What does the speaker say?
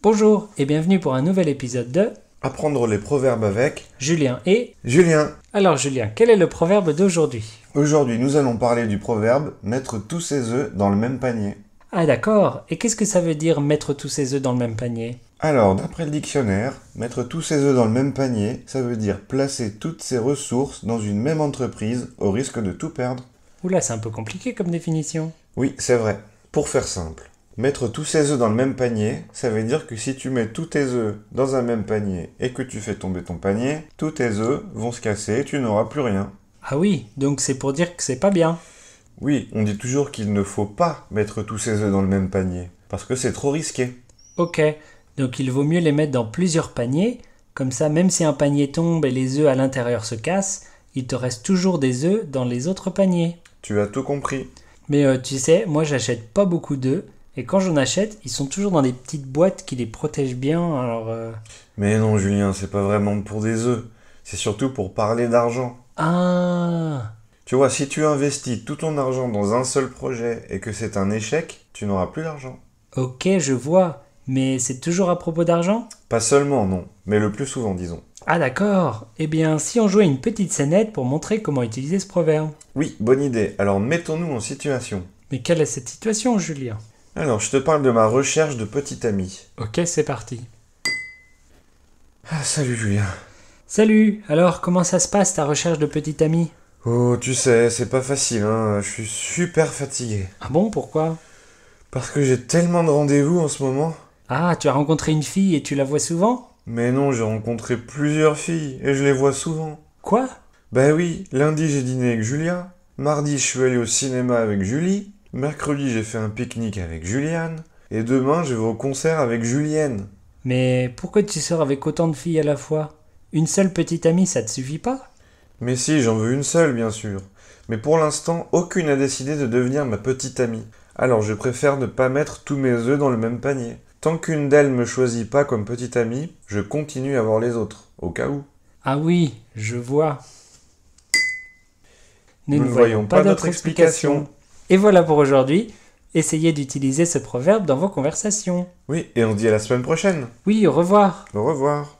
Bonjour et bienvenue pour un nouvel épisode de Apprendre les proverbes avec Julien et Julien. Alors Julien, quel est le proverbe d'aujourd'hui Aujourd'hui, nous allons parler du proverbe mettre tous ses œufs dans le même panier. Ah d'accord, et qu'est-ce que ça veut dire mettre tous ses œufs dans le même panier Alors, d'après le dictionnaire, mettre tous ses œufs dans le même panier, ça veut dire placer toutes ses ressources dans une même entreprise au risque de tout perdre. Oula, c'est un peu compliqué comme définition. Oui, c'est vrai. Pour faire simple, Mettre tous ses œufs dans le même panier, ça veut dire que si tu mets tous tes œufs dans un même panier et que tu fais tomber ton panier, tous tes œufs vont se casser et tu n'auras plus rien. Ah oui, donc c'est pour dire que c'est pas bien. Oui, on dit toujours qu'il ne faut pas mettre tous ses œufs dans le même panier, parce que c'est trop risqué. Ok, donc il vaut mieux les mettre dans plusieurs paniers, comme ça même si un panier tombe et les œufs à l'intérieur se cassent, il te reste toujours des œufs dans les autres paniers. Tu as tout compris. Mais euh, tu sais, moi j'achète pas beaucoup d'œufs, et quand j'en achète, ils sont toujours dans des petites boîtes qui les protègent bien. Alors. Euh. Mais non, Julien, c'est pas vraiment pour des œufs. C'est surtout pour parler d'argent. Ah. Tu vois, si tu investis tout ton argent dans un seul projet et que c'est un échec, tu n'auras plus d'argent. Ok, je vois. Mais c'est toujours à propos d'argent Pas seulement, non. Mais le plus souvent, disons. Ah d'accord. Eh bien, si on jouait une petite scénette pour montrer comment utiliser ce proverbe. Oui, bonne idée. Alors mettons-nous en situation. Mais quelle est cette situation, Julien alors, je te parle de ma recherche de petit ami. Ok, c'est parti. Ah, salut Julien. Salut Alors, comment ça se passe ta recherche de petit ami Oh, tu sais, c'est pas facile, hein. Je suis super fatigué. Ah bon, pourquoi Parce que j'ai tellement de rendez-vous en ce moment. Ah, tu as rencontré une fille et tu la vois souvent Mais non, j'ai rencontré plusieurs filles et je les vois souvent. Quoi Bah oui, lundi j'ai dîné avec Julien, mardi je suis allé au cinéma avec Julie, Mercredi, j'ai fait un pique-nique avec Juliane. Et demain, je vais au concert avec Julienne. Mais pourquoi tu sors avec autant de filles à la fois Une seule petite amie, ça te suffit pas Mais si, j'en veux une seule, bien sûr. Mais pour l'instant, aucune n'a décidé de devenir ma petite amie. Alors je préfère ne pas mettre tous mes œufs dans le même panier. Tant qu'une d'elles me choisit pas comme petite amie, je continue à voir les autres, au cas où. Ah oui, je vois. Nous, ne voyons pas notre explication. Et voilà pour aujourd'hui. Essayez d'utiliser ce proverbe dans vos conversations. Oui, et on dit à la semaine prochaine. Oui, au revoir. Au revoir.